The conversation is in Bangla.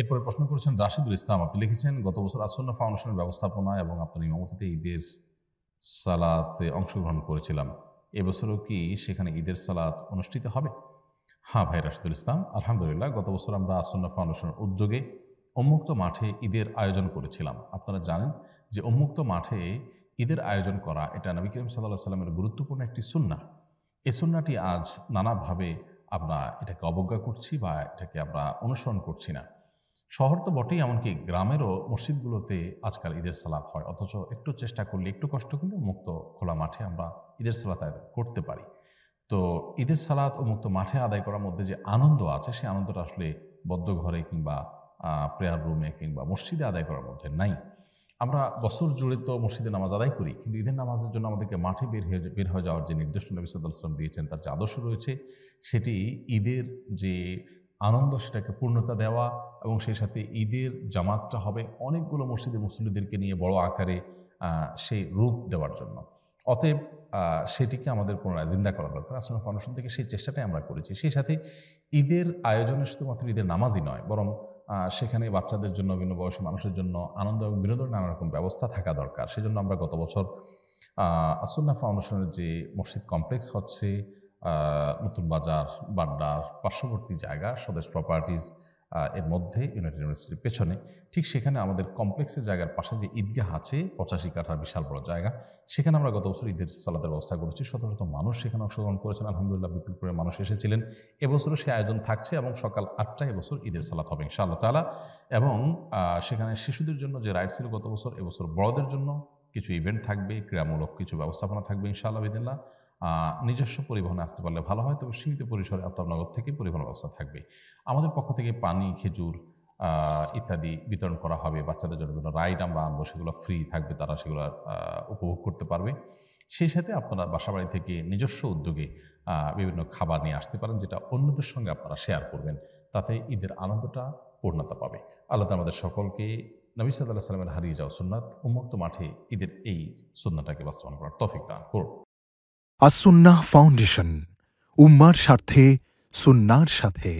এরপরে প্রশ্ন করেছেন রাশিদুল ইসলাম আপনি লিখেছেন গত বছর আসন্ন ফাউন্ডেশনের ব্যবস্থাপনা এবং আপনার ইমামতিতে ঈদের সালাতে অংশগ্রহণ করেছিলাম এবছরও কি সেখানে ঈদের সালাত অনুষ্ঠিত হবে হ্যাঁ ভাই রাশিদুল ইসলাম আলহামদুলিল্লাহ গত বছর আমরা আসন্ন ফাউন্ডেশনের উদ্যোগে উন্মুক্ত মাঠে ঈদের আয়োজন করেছিলাম আপনারা জানেন যে উন্মুক্ত মাঠে ঈদের আয়োজন করা এটা নবী করিম সাল্লাহ সাল্লামের গুরুত্বপূর্ণ একটি সুন্না এ সুন্নাটি আজ নানাভাবে আমরা এটাকে অবজ্ঞা করছি বা এটাকে আমরা অনুসরণ করছি না শহর তো বটেই এমনকি গ্রামেরও মসজিদগুলোতে আজকাল ঈদের সালাদ হয় অথচ একটু চেষ্টা করলে একটু কষ্ট করলে মুক্ত খোলা মাঠে আমরা ঈদের সালাত করতে পারি তো ঈদের সালাত ও মুক্ত মাঠে আদায় করার মধ্যে যে আনন্দ আছে সেই আনন্দটা আসলে বদ্ধ ঘরে কিংবা প্রেয়ার রুমে কিংবা মসজিদে আদায় করার মধ্যে নাই আমরা বছর জুড়ে তো মসজিদে নামাজ আদায় করি কিন্তু ঈদের নামাজের জন্য আমাদেরকে মাঠে বের হয়ে বের হয়ে যাওয়ার যে নির্দেশনা নবী ইসলাম দিয়েছেন তার যে আদর্শ রয়েছে সেটি ঈদের যে আনন্দ সেটাকে পূর্ণতা দেওয়া এবং সেই সাথে ঈদের জামাতটা হবে অনেকগুলো মসজিদে মুসল্লিদেরকে নিয়ে বড় আকারে সেই রূপ দেওয়ার জন্য অতএব সেটিকে আমাদের পুনরায় জিন্দা করা দরকার আসলে ফাউন্ডেশন থেকে সেই চেষ্টাটাই আমরা করেছি সেই সাথে ঈদের আয়োজনে শুধুমাত্র ঈদের নামাজই নয় বরং সেখানে বাচ্চাদের জন্য বিভিন্ন বয়সী মানুষের জন্য আনন্দ এবং বিনোদন নানা রকম ব্যবস্থা থাকা দরকার সেজন্য আমরা গত বছর আসন্না ফাউন্ডেশনের যে মসজিদ কমপ্লেক্স হচ্ছে নতুন বাজার বাড্ডার পার্শ্ববর্তী জায়গা স্বদেশ প্রপার্টিজ এর মধ্যে ইউনাইটেড ইউনিভার্সিটির পেছনে ঠিক সেখানে আমাদের কমপ্লেক্সের জায়গার পাশে যে ঈদগাহ আছে পঁচাশি কাঠার বিশাল বড় জায়গা সেখানে আমরা গত বছর ঈদের সালাদের ব্যবস্থা করেছি শত শত মানুষ সেখানে অংশগ্রহণ করেছেন আলহামদুলিল্লাহ বিপুলপুরের মানুষ এসেছিলেন এবছরও সে আয়োজন থাকছে এবং সকাল আটটায় এবছর ঈদের সালাত হবে ইনশাআল্লাহ তালা এবং সেখানে শিশুদের জন্য যে রাইট ছিল গত বছর এবছর বড়দের জন্য কিছু ইভেন্ট থাকবে ক্রীড়ামূলক কিছু ব্যবস্থাপনা থাকবে ইনশাআল্লাহ বিদিল্লা নিজস্ব পরিবহনে আসতে পারলে ভালো হয় তবে সীমিত পরিসরে আফতাবনগর থেকে পরিবহন ব্যবস্থা থাকবে আমাদের পক্ষ থেকে পানি খেজুর ইত্যাদি বিতরণ করা হবে বাচ্চাদের জন্য বিভিন্ন রাইড আমরা আনবো সেগুলো ফ্রি থাকবে তারা সেগুলো উপভোগ করতে পারবে সেই সাথে আপনারা বাসাবাড়ি থেকে নিজস্ব উদ্যোগে বিভিন্ন খাবার নিয়ে আসতে পারেন যেটা অন্যদের সঙ্গে আপনারা শেয়ার করবেন তাতে ঈদের আনন্দটা পূর্ণতা পাবে আল্লাহ আমাদের সকলকে নবী সাল্লাহ সালামের হারিয়ে যাওয়া সুন্নাত উন্মুক্ত মাঠে ঈদের এই সুন্নাটাকে বাস্তবায়ন করার তফিক দান করুন আসুন্না ফাউন্ডেশন উম্মার স্বার্থে সুন্নার সাথে